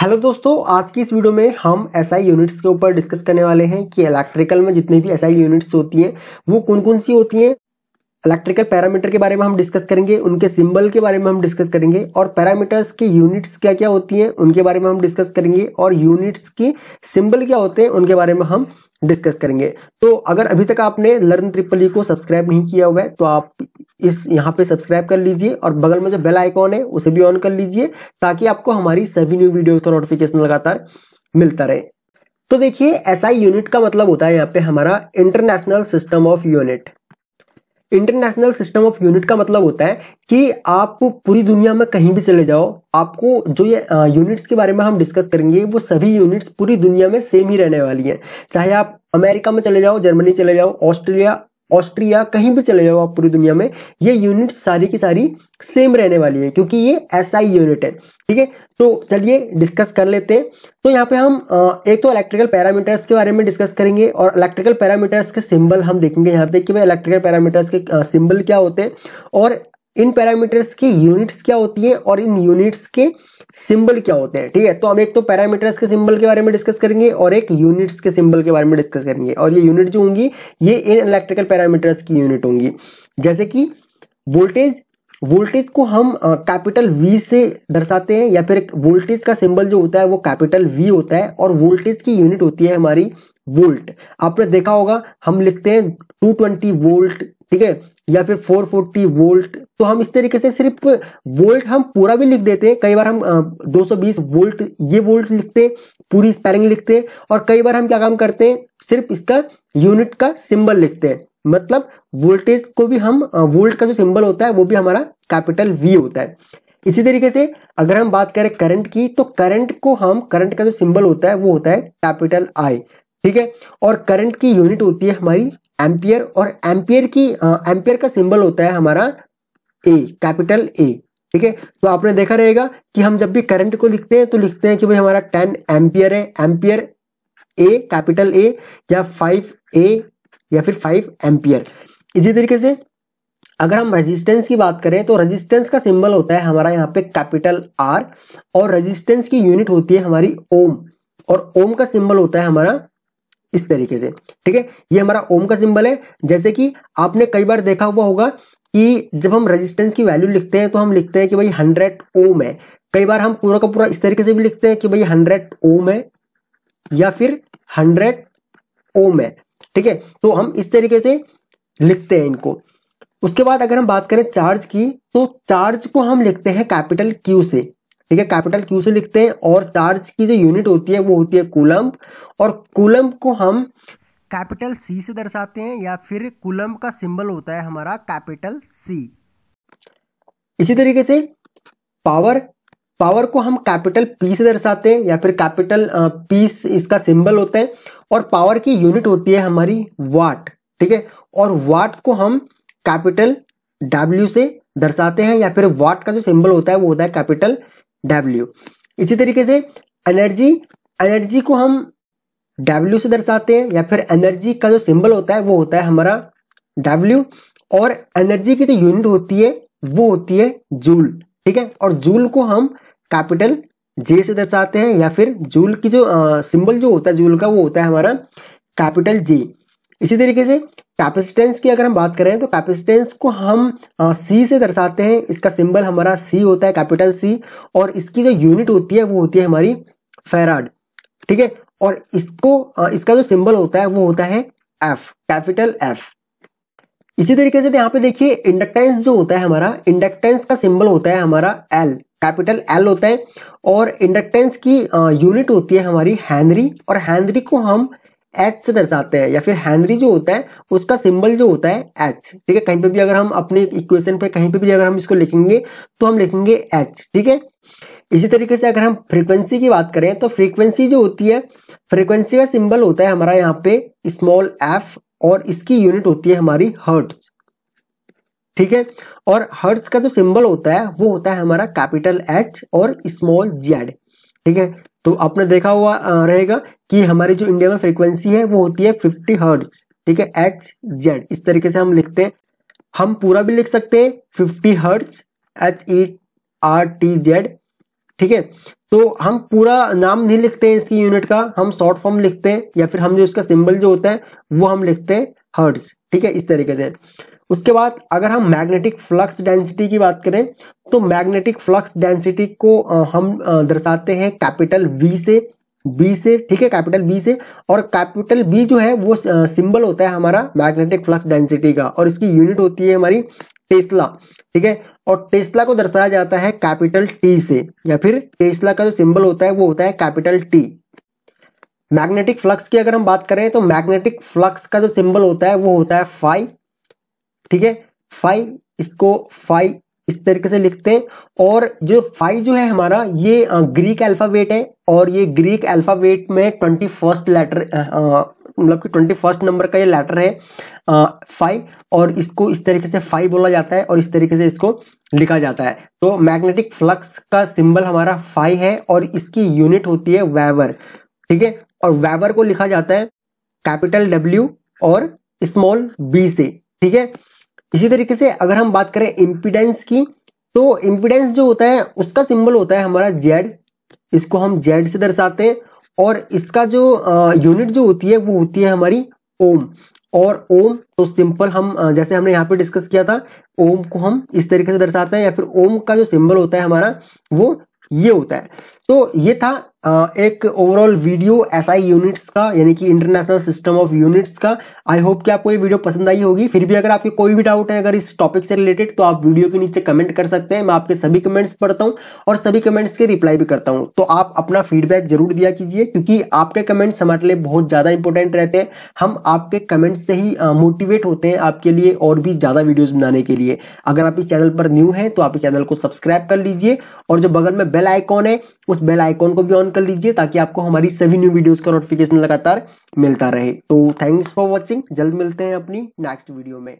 hello दोस्तों आज की इस वीडियो में हम एसआई यूनिट्स के ऊपर डिस्कस करने वाले हैं कि इलेक्ट्रिकल में जितनी भी एसआई यूनिट्स होती हैं वो कौन कौन सी होती हैं इलेक्ट्रिकल पैरामीटर के बारे में हम डिस्कस करेंगे उनके सिंबल के बारे में हम डिस्कस करेंगे और पैरामीटर्स के यूनिट्स क्या क्या होती हैं उनके बारे में हम डिस्कस करेंगे और यूनिट्स के सिंबल क्या होते हैं उनके बारे में हम डिस्कस करेंगे तो अगर अभी तक आपने लर्न ट्रिपल ई को सब्सक्राइब नहीं किया हुआ है तो आप इस यहाँ पे सब्सक्राइब कर लीजिए और बगल में जो बेल आइकॉन है उसे भी ऑन कर लीजिए ताकि आपको हमारी सभी न्यू वीडियोज का नोटिफिकेशन लगातार मिलता रहे तो देखिए एसआई यूनिट का मतलब होता है यहाँ पे हमारा international system of unit international system of unit का मतलब होता है कि आप पूरी दुनिया में कहीं भी चले जाओ आपको जो ये यूनिट्स के बारे में हम डिस्कस करेंगे वो सभी यूनिट्स पूरी दुनिया में सेम ही रहने वाली हैं चाहे आप अमेरिका में चले जाओ जर्मनी चले जाओ ऑस्ट्रेलिया ऑस्ट्रिया कहीं भी चले जाओ आप पूरी दुनिया में ये यूनिट सारी की सारी सेम रहने वाली है क्योंकि ये एसआई यूनिट है ठीक है तो चलिए डिस्कस कर लेते हैं तो यहाँ पे हम एक तो इलेक्ट्रिकल पैरामीटर्स के बारे में डिस्कस करेंगे और इलेक्ट्रिकल पैरामीटर्स के सिंबल हम देखेंगे यहाँ पे कि भाई इलेक्ट्रिकल पैरामीटर्स के सिंबल क्या होते हैं और इन पैरामीटर्स की यूनिट्स क्या होती है और इन यूनिट्स के सिंबल क्या होते हैं ठीक है तो हम एक तो पैरामीटर्स के सिंबल के बारे में डिस्कस करेंगे और एक यूनिट्स के सिंबल के बारे में डिस्कस करेंगे और ये यूनिट जो होंगी ये इन इलेक्ट्रिकल पैरामीटर्स की यूनिट होंगी जैसे कि वोल्टेज वोल्टेज को हम कैपिटल वी से दर्शाते हैं या फिर वोल्टेज का सिंबल जो होता है वो कैपिटल वी होता है और वोल्टेज की यूनिट होती है हमारी वोल्ट आपने देखा होगा हम लिखते हैं 220 वोल्ट ठीक है या फिर 440 वोल्ट तो हम इस तरीके से सिर्फ वोल्ट हम पूरा भी लिख देते हैं कई बार हम 220 वोल्ट ये वोल्ट लिखते हैं पूरी स्पेलिंग लिखते हैं और कई बार हम क्या काम करते हैं सिर्फ इसका यूनिट का सिंबल लिखते हैं मतलब वोल्टेज को भी हम वोल्ट का जो सिंबल होता है वो भी हमारा कैपिटल वी होता है इसी तरीके से अगर हम बात करें करंट की तो करंट को हम करंट का जो सिंबल होता है वो होता है कैपिटल आई ठीक है और करंट की यूनिट होती है हमारी एम्पियर और एम्पियर की एम्पियर का सिंबल होता है हमारा ए कैपिटल ए ठीक है तो आपने देखा रहेगा कि हम जब भी करंट को लिखते हैं तो लिखते हैं कि भाई हमारा टेन एम्पियर है एम्पियर ए कैपिटल ए या फाइव ए या फिर फाइव एम्पियर इसी तरीके से अगर हम रेजिस्टेंस की बात करें तो रेजिस्टेंस का सिंबल होता है हमारा यहाँ पे कैपिटल आर और रेजिस्टेंस की यूनिट होती है हमारी ओम और ओम का सिंबल होता है हमारा इस तरीके से ठीक है ये हमारा ओम का सिंबल है जैसे कि आपने कई बार देखा हुआ होगा कि जब हम रेजिस्टेंस की वैल्यू लिखते हैं तो हम लिखते हैं कि भाई हंड्रेड ओम है कई बार हम पूरा का पूरा इस तरीके से भी लिखते हैं कि भाई हंड्रेड ओम है या फिर हंड्रेड ओम है ठीक है तो हम इस तरीके से लिखते हैं इनको उसके बाद अगर हम बात करें चार्ज की तो चार्ज को हम लिखते हैं कैपिटल क्यू से ठीक है कैपिटल क्यू से लिखते हैं और चार्ज की जो यूनिट होती है वो होती है कुलम्ब और कुलम्ब को हम कैपिटल सी से दर्शाते हैं या फिर कुलम्ब का सिंबल होता है हमारा कैपिटल सी इसी तरीके से पावर पावर को हम कैपिटल पी से दर्शाते हैं या फिर कैपिटल पी इसका सिंबल होता है और पावर की यूनिट होती है हमारी वाट ठीक है और वाट को हम कैपिटल डब्ल्यू से दर्शाते हैं या फिर वाट का जो सिंबल होता है वो होता है कैपिटल डब्ल्यू इसी तरीके से एनर्जी एनर्जी को हम डब्ल्यू से दर्शाते हैं या फिर एनर्जी का जो सिंबल होता है वो होता है हमारा डब्ल्यू और एनर्जी की जो यूनिट होती है वो होती है जूल ठीक है और जूल को हम कैपिटल जे से दर्शाते हैं या फिर जूल की जो सिंबल जो होता है जूल का वो होता है हमारा कैपिटल जे इसी तरीके से कैपेसिटेंस की अगर हम बात करें तो कैपेसिटेंस को हम सी से दर्शाते हैं इसका सिंबल हमारा सी होता है कैपिटल सी और इसकी जो यूनिट होती है वो होती है हमारी फेराड ठीक है और इसको इसका जो सिंबल होता है वो होता है एफ कैपिटल एफ इसी तरीके से तो यहाँ पे देखिए इंडक्टेंस जो होता है हमारा इंडक्टेंस का सिंबल होता है हमारा एल कैपिटल एल होता है और इंडक्टेंस की यूनिट होती है हमारी हैनरी और हैनरी को हम एच से दर्शाते हैं या फिर हेनरी जो होता है उसका सिंबल जो होता है एच ठीक है कहीं पे भी अगर हम अपने इक्वेशन पे कहीं पे भी अगर हम इसको लिखेंगे तो हम लिखेंगे एच ठीक है इसी तरीके से अगर हम फ्रीक्वेंसी की बात करें तो फ्रीक्वेंसी जो होती है फ्रीक्वेंसी का सिंबल होता है हमारा यहाँ पे स्मॉल एफ और इसकी यूनिट होती है हमारी हर्ट्स ठीक है और हर्ट्स का जो सिंबल होता है वो होता है हमारा कैपिटल एच और स्मॉल जेड ठीक है तो आपने देखा हुआ रहेगा कि हमारी जो इंडिया में फ्रीक्वेंसी है वो होती है फिफ्टी हर्ट ठीक है एच जेड इस तरीके से हम लिखते हैं हम पूरा भी लिख सकते हैं fifty hertz H E R T Z ठीक है तो हम पूरा नाम नहीं लिखते हैं इसकी यूनिट का हम शॉर्ट फॉर्म लिखते हैं या फिर हम जो इसका सिंबल जो होता है वो हम लिखते हैं हर्ट्स ठीक है इस तरीके से उसके बाद अगर हम मैग्नेटिक फ्लक्स डेंसिटी की बात करें तो मैग्नेटिक फ्लक्स डेंसिटी को हम दर्शाते हैं कैपिटल वी से बी से ठीक है कैपिटल बी से और कैपिटल बी जो है वो सिंबल होता है हमारा मैग्नेटिक फ्लक्स डेंसिटी का और इसकी यूनिट होती है हमारी टेस्ला ठीक है और टेस्ला को दर्शाया जाता है कैपिटल टी से या फिर टेस्ला का जो सिंबल होता है वो होता है कैपिटल टी मैग्नेटिक फ्लक्स की अगर हम बात करें तो मैग्नेटिक फ्लक्स का जो सिंबल होता है वो होता है फाइव ठीक है फाइव इसको फाइव इस तरीके से लिखते हैं और जो फाइव जो है हमारा ये ग्रीक अल्फाबेट है और ये ग्रीक अल्फाबेट में ट्वेंटी फर्स्ट लेटर मतलब कि ट्वेंटी फर्स्ट नंबर का ये लेटर है फाइव और इसको इस तरीके से फाइव बोला जाता है और इस तरीके से इसको लिखा जाता है तो मैग्नेटिक फ्लक्स का सिंबल हमारा फाइव है और इसकी यूनिट होती है वेवर ठीक है और वैवर को लिखा जाता है कैपिटल डब्ल्यू और स्मॉल बी से ठीक है इसी तरीके से अगर हम बात करें इम्पिडेंस की तो इम्पिडेंस जो होता है उसका सिंबल होता है हमारा जेड इसको हम जेड से दर्शाते हैं और इसका जो यूनिट जो होती है वो होती है हमारी ओम और ओम तो सिंपल हम जैसे हमने यहाँ पे डिस्कस किया था ओम को हम इस तरीके से दर्शाते हैं या फिर ओम का जो सिंबल होता है हमारा वो ये होता है तो ये था एक ओवरऑल वीडियो एसआई यूनिट्स का यानी कि इंटरनेशनल सिस्टम ऑफ यूनिट्स का आई होप कि आपको ये वीडियो पसंद आई होगी फिर भी अगर आपके कोई भी डाउट है अगर इस टॉपिक से रिलेटेड तो आप वीडियो के नीचे कमेंट कर सकते हैं मैं आपके सभी कमेंट्स पढ़ता हूँ और सभी कमेंट्स के रिप्लाई भी करता हूँ तो आप अपना फीडबैक जरूर दिया कीजिए क्योंकि आपके कमेंट्स हमारे लिए बहुत ज़्यादा इंपॉर्टेंट रहते हैं हम आपके कमेंट्स से ही मोटिवेट होते हैं आपके लिए और भी ज़्यादा वीडियोज़ बनाने के लिए अगर आप इस चैनल पर न्यू हैं तो आप इस चैनल को सब्सक्राइब कर लीजिए और जो बगल में बेल आइकॉन है उस बेल आइकॉन को भी ऑन कर लीजिए ताकि आपको हमारी सभी न्यू वीडियोस का नोटिफिकेशन लगातार मिलता रहे तो थैंक्स फॉर वॉचिंग जल्द मिलते हैं अपनी नेक्स्ट वीडियो में